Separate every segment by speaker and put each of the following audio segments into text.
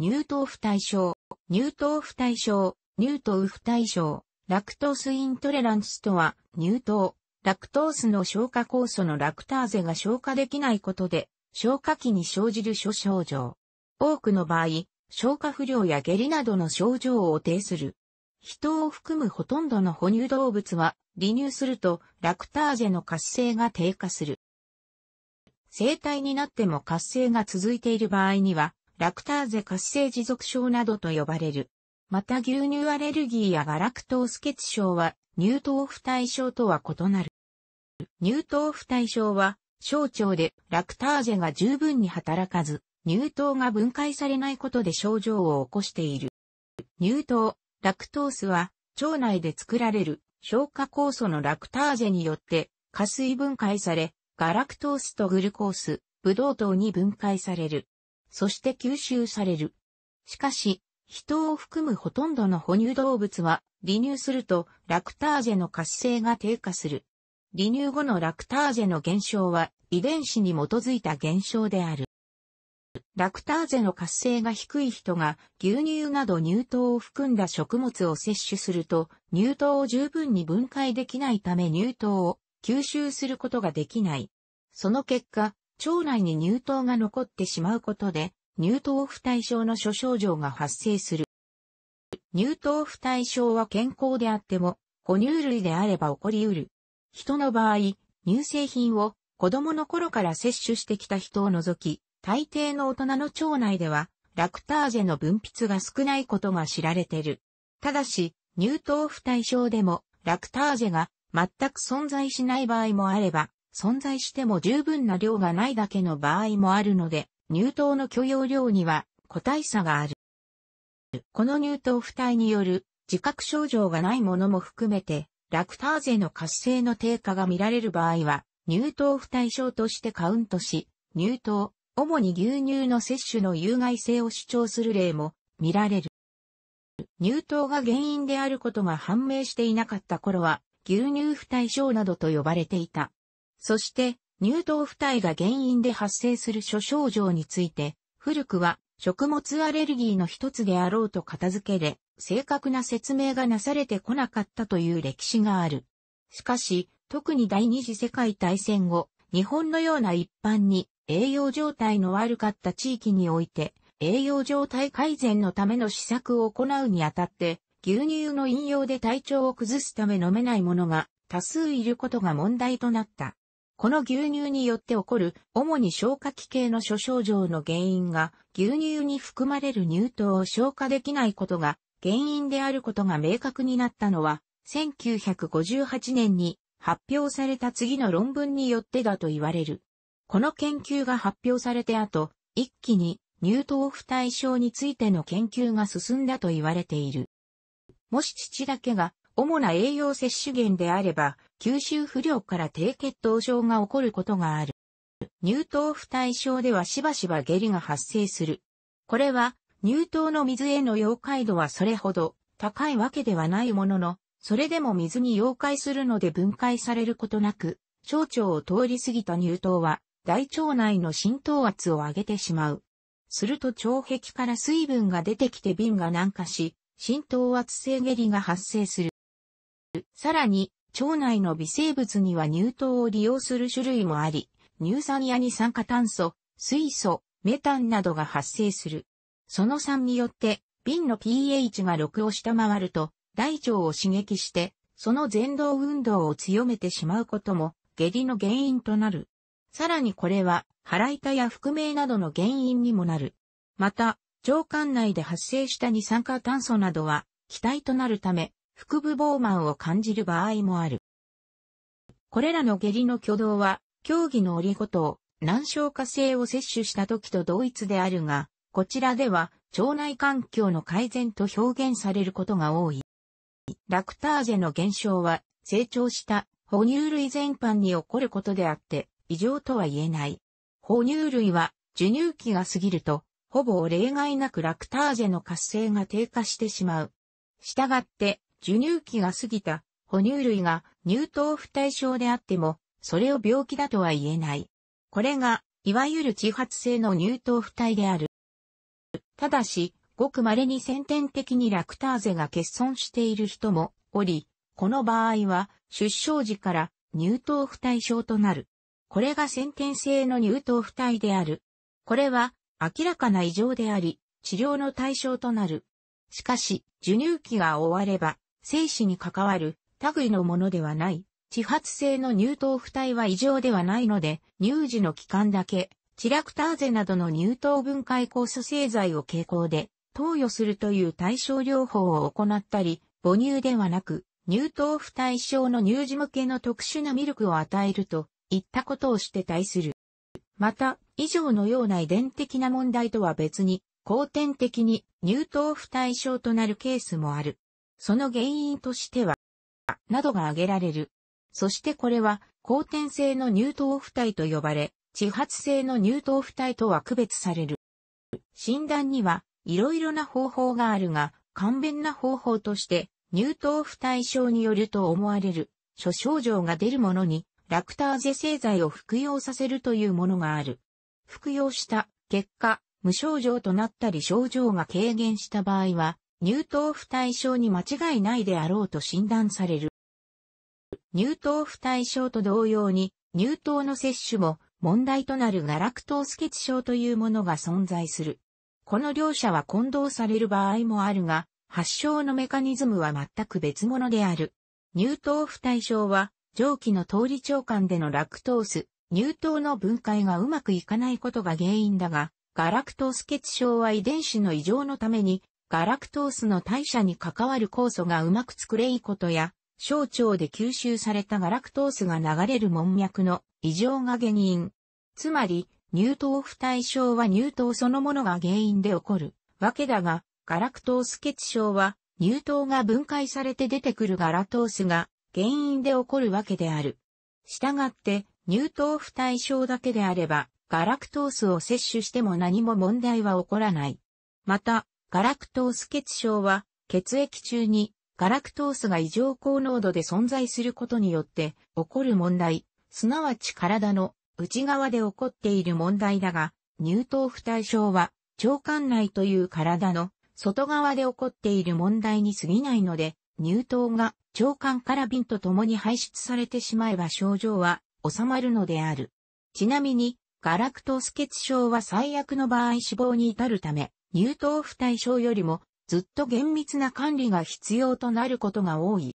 Speaker 1: 乳糖不対症、乳糖不対症、乳糖不対症、ラクトースイントレランスとは、乳糖、ラクトースの消化酵素のラクターゼが消化できないことで、消化器に生じる諸症状。多くの場合、消化不良や下痢などの症状を呈する。人を含むほとんどの哺乳動物は、離乳すると、ラクターゼの活性が低下する。生体になっても活性が続いている場合には、ラクターゼ活性持続症などと呼ばれる。また牛乳アレルギーやガラクトース血症は乳糖不対症とは異なる。乳糖不対症は小腸でラクターゼが十分に働かず、乳糖が分解されないことで症状を起こしている。乳糖、ラクトースは腸内で作られる消化酵素のラクターゼによって加水分解され、ガラクトースとグルコース、ブドウ糖に分解される。そして吸収される。しかし、人を含むほとんどの哺乳動物は、離乳するとラクターゼの活性が低下する。離乳後のラクターゼの減少は遺伝子に基づいた減少である。ラクターゼの活性が低い人が牛乳など乳糖を含んだ食物を摂取すると乳糖を十分に分解できないため乳糖を吸収することができない。その結果、腸内に乳糖が残ってしまうことで、乳糖不対症の諸症状が発生する。乳糖不対症は健康であっても、哺乳類であれば起こり得る。人の場合、乳製品を子供の頃から摂取してきた人を除き、大抵の大人の腸内では、ラクターゼの分泌が少ないことが知られている。ただし、乳糖不対症でも、ラクターゼが全く存在しない場合もあれば、存在しても十分な量がないだけの場合もあるので、乳糖の許容量には個体差がある。この乳糖不体による自覚症状がないものも含めて、ラクターゼの活性の低下が見られる場合は、乳糖不対症としてカウントし、乳糖、主に牛乳の摂取の有害性を主張する例も見られる。乳糖が原因であることが判明していなかった頃は、牛乳不対症などと呼ばれていた。そして、乳糖不耐が原因で発生する諸症状について、古くは食物アレルギーの一つであろうと片付けで、正確な説明がなされてこなかったという歴史がある。しかし、特に第二次世界大戦後、日本のような一般に栄養状態の悪かった地域において、栄養状態改善のための施策を行うにあたって、牛乳の飲用で体調を崩すため飲めないものが多数いることが問題となった。この牛乳によって起こる主に消化器系の諸症状の原因が牛乳に含まれる乳糖を消化できないことが原因であることが明確になったのは1958年に発表された次の論文によってだと言われる。この研究が発表されて後、一気に乳糖不対症についての研究が進んだと言われている。もし父だけが主な栄養摂取源であれば、吸収不良から低血糖症が起こることがある。乳糖不対症ではしばしば下痢が発生する。これは、乳糖の水への溶解度はそれほど高いわけではないものの、それでも水に溶解するので分解されることなく、小腸を通り過ぎた乳糖は大腸内の浸透圧を上げてしまう。すると腸壁から水分が出てきて瓶が軟化し、浸透圧性下痢が発生する。さらに、腸内の微生物には乳糖を利用する種類もあり、乳酸や二酸化炭素、水素、メタンなどが発生する。その酸によって、瓶の pH が6を下回ると、大腸を刺激して、その前動運動を強めてしまうことも、下痢の原因となる。さらにこれは、腹痛や腹鳴などの原因にもなる。また、腸管内で発生した二酸化炭素などは、気体となるため、腹部膨満を感じる場合もある。これらの下痢の挙動は、競技のオリゴ糖、難消化性を摂取した時と同一であるが、こちらでは腸内環境の改善と表現されることが多い。ラクターゼの減少は成長した哺乳類全般に起こることであって異常とは言えない。哺乳類は授乳期が過ぎるとほぼ例外なくラクターゼの活性が低下してしまう。したがって授乳期が過ぎた哺乳類が乳頭不対症であっても、それを病気だとは言えない。これが、いわゆる自発性の乳頭不対である。ただし、ごく稀に先天的にラクターゼが欠損している人もおり、この場合は出生時から乳頭不対症となる。これが先天性の乳頭不対である。これは明らかな異常であり、治療の対象となる。しかし、授乳期が終われば、生死に関わる類のものではない。地発性の乳頭不体は異常ではないので、乳児の期間だけ、チラクターゼなどの乳頭分解酵素製剤を経口で投与するという対症療法を行ったり、母乳ではなく、乳頭不体症の乳児向けの特殊なミルクを与えるといったことをして対する。また、以上のような遺伝的な問題とは別に、後天的に乳頭不体症となるケースもある。その原因としては、などが挙げられる。そしてこれは、後天性の乳頭不体と呼ばれ、地発性の乳頭不体とは区別される。診断には、いろいろな方法があるが、簡便な方法として、乳頭不体症によると思われる、諸症状が出るものに、ラクターゼ製剤を服用させるというものがある。服用した結果、無症状となったり症状が軽減した場合は、乳頭不対症に間違いないであろうと診断される。乳頭不対症と同様に、乳頭の摂取も問題となるガラクトース血症というものが存在する。この両者は混同される場合もあるが、発症のメカニズムは全く別物である。乳頭不対症は、上記の通り腸管でのラクトース、乳糖の分解がうまくいかないことが原因だが、ガラクトース血症は遺伝子の異常のためにガラクトースの代謝に関わる酵素がうまく作れいことや、小腸で吸収されたガラクトースが流れる門脈の異常が原因。つまり、乳糖不対症は乳糖そのものが原因で起こるわけだが、ガラクトース血症は乳糖が分解されて出てくるガラトースが原因で起こるわけである。したがって、乳糖不対症だけであれば、ガラクトースを摂取しても何も問題は起こらない。また、ガラクトース血症は、血液中にガラクトースが異常高濃度で存在することによって起こる問題、すなわち体の内側で起こっている問題だが、乳頭不対症は腸管内という体の外側で起こっている問題に過ぎないので、乳頭が腸管から瓶と共に排出されてしまえば症状は収まるのである。ちなみに、ガラクトース血症は最悪の場合死亡に至るため、乳頭不対象よりもずっと厳密な管理が必要となることが多い。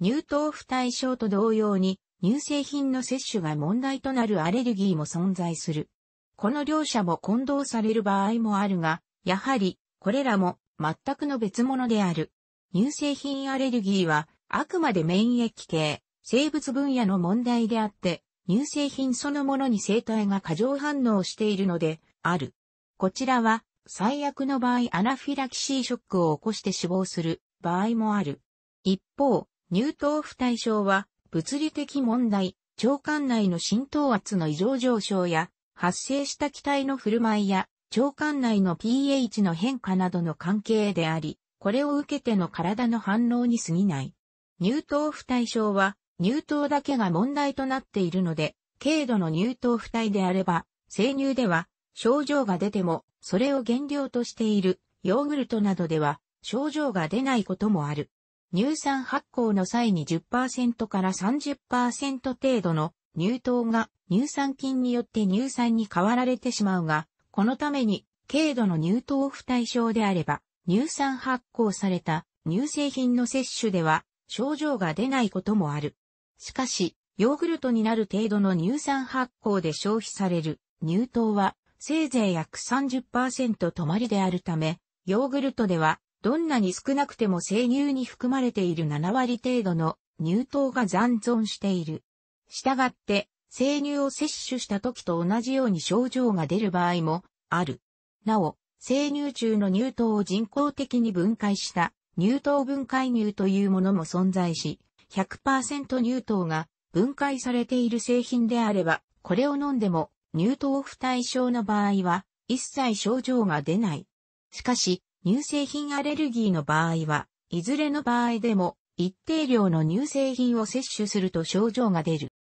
Speaker 1: 乳頭不対象と同様に乳製品の摂取が問題となるアレルギーも存在する。この両者も混同される場合もあるが、やはりこれらも全くの別物である。乳製品アレルギーはあくまで免疫系、生物分野の問題であって、乳製品そのものに生体が過剰反応しているので、ある。こちらは最悪の場合アナフィラキシーショックを起こして死亡する場合もある。一方、乳頭不対症は、物理的問題、腸管内の浸透圧の異常上昇や、発生した気体の振る舞いや、腸管内の pH の変化などの関係であり、これを受けての体の反応に過ぎない。乳頭不対症は、乳頭だけが問題となっているので、軽度の乳頭不対であれば、生乳では、症状が出ても、それを原料としているヨーグルトなどでは症状が出ないこともある。乳酸発酵の際に10%から30%程度の乳糖が乳酸菌によって乳酸に変わられてしまうが、このために軽度の乳糖不対症であれば、乳酸発酵された乳製品の摂取では症状が出ないこともある。しかし、ヨーグルトになる程度の乳酸発酵で消費される乳糖はせいぜい約30%止まりであるため、ヨーグルトでは、どんなに少なくても生乳に含まれている7割程度の乳糖が残存している。したがって、生乳を摂取した時と同じように症状が出る場合もある。なお、生乳中の乳糖を人工的に分解した乳糖分解乳というものも存在し、100%乳糖が分解されている製品であれば、これを飲んでも乳頭不対症の場合は、一切症状が出ない。しかし、乳製品アレルギーの場合は、いずれの場合でも、一定量の乳製品を摂取すると症状が出る。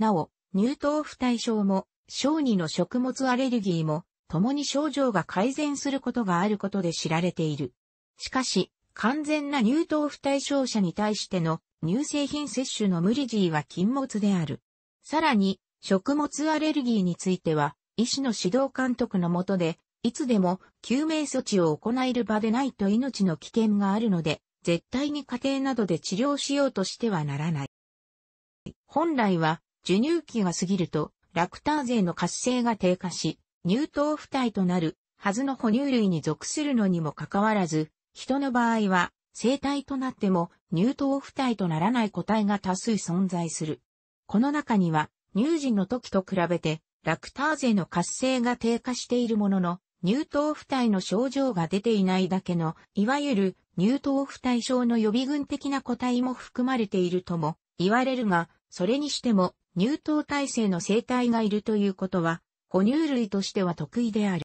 Speaker 1: なお、乳糖不対症も、小児の食物アレルギーも、共に症状が改善することがあることで知られている。しかし、完全な乳糖不対症者に対しての乳製品摂取の無理いは禁物である。さらに、食物アレルギーについては、医師の指導監督のもとで、いつでも救命措置を行える場でないと命の危険があるので、絶対に家庭などで治療しようとしてはならない。本来は、授乳期が過ぎると、ラクターゼの活性が低下し、乳糖不耐となるはずの哺乳類に属するのにもかかわらず、人の場合は、生体となっても乳糖不耐とならない個体が多数存在する。この中には、乳児の時と比べて、ラクターゼの活性が低下しているものの、乳頭不耐の症状が出ていないだけの、いわゆる乳頭不耐症の予備軍的な個体も含まれているとも言われるが、それにしても乳頭耐性の生態がいるということは、哺乳類としては得意である。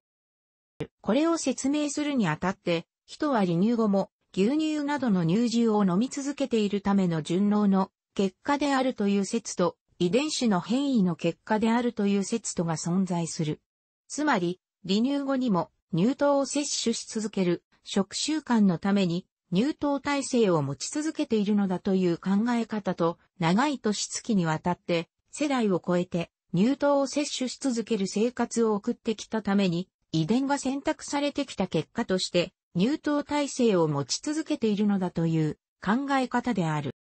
Speaker 1: これを説明するにあたって、人は離乳後も牛乳などの乳汁を飲み続けているための順応の結果であるという説と、遺伝子の変異の結果であるという説とが存在する。つまり、離乳後にも乳糖を摂取し続ける食習慣のために乳糖体制を持ち続けているのだという考え方と長い年月にわたって世代を超えて乳糖を摂取し続ける生活を送ってきたために遺伝が選択されてきた結果として乳糖体制を持ち続けているのだという考え方である。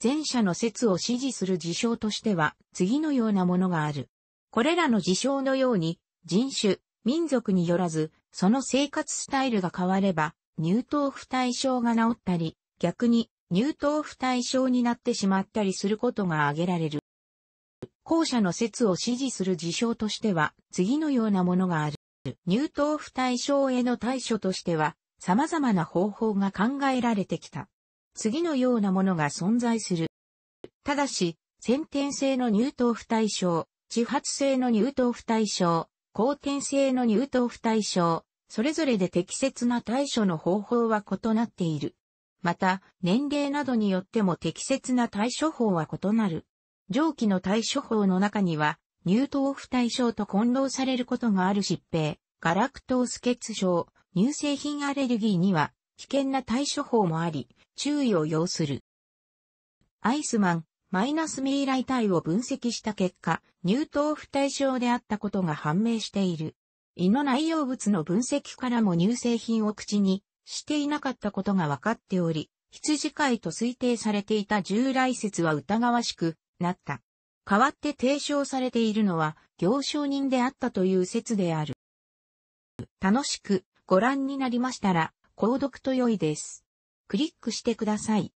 Speaker 1: 前者の説を支持する事象としては、次のようなものがある。これらの事象のように、人種、民族によらず、その生活スタイルが変われば、乳頭不対症が治ったり、逆に乳頭不対症になってしまったりすることが挙げられる。後者の説を支持する事象としては、次のようなものがある。乳頭不対症への対処としては、様々な方法が考えられてきた。次のようなものが存在する。ただし、先天性の乳頭不対症、自発性の乳頭不対症、後天性の乳頭不対症、それぞれで適切な対処の方法は異なっている。また、年齢などによっても適切な対処法は異なる。上記の対処法の中には、乳頭不対症と混同されることがある疾病、ガラクトース血症、乳製品アレルギーには危険な対処法もあり、注意を要する。アイスマン、マイナスミイライ体を分析した結果、乳糖不対症であったことが判明している。胃の内容物の分析からも乳製品を口にしていなかったことが分かっており、羊飼いと推定されていた従来説は疑わしくなった。代わって提唱されているのは、行商人であったという説である。楽しくご覧になりましたら、購読と良いです。クリックしてください。